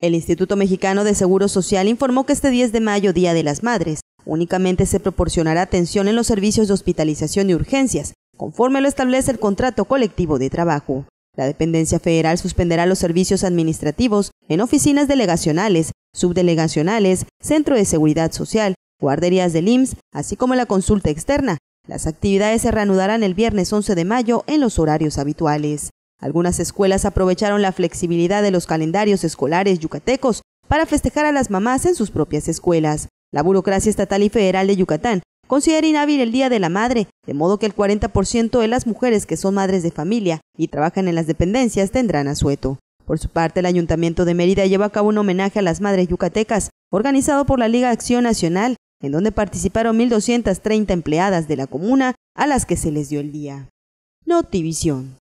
El Instituto Mexicano de Seguro Social informó que este 10 de mayo, Día de las Madres, únicamente se proporcionará atención en los servicios de hospitalización y urgencias, conforme lo establece el contrato colectivo de trabajo. La dependencia federal suspenderá los servicios administrativos en oficinas delegacionales, subdelegacionales, Centro de Seguridad Social, guarderías del IMSS, así como la consulta externa. Las actividades se reanudarán el viernes 11 de mayo en los horarios habituales. Algunas escuelas aprovecharon la flexibilidad de los calendarios escolares yucatecos para festejar a las mamás en sus propias escuelas. La burocracia estatal y federal de Yucatán considera inhábil el Día de la Madre, de modo que el 40% de las mujeres que son madres de familia y trabajan en las dependencias tendrán asueto. Por su parte, el Ayuntamiento de Mérida lleva a cabo un homenaje a las madres yucatecas, organizado por la Liga Acción Nacional, en donde participaron 1.230 empleadas de la comuna a las que se les dio el día. Notivisión.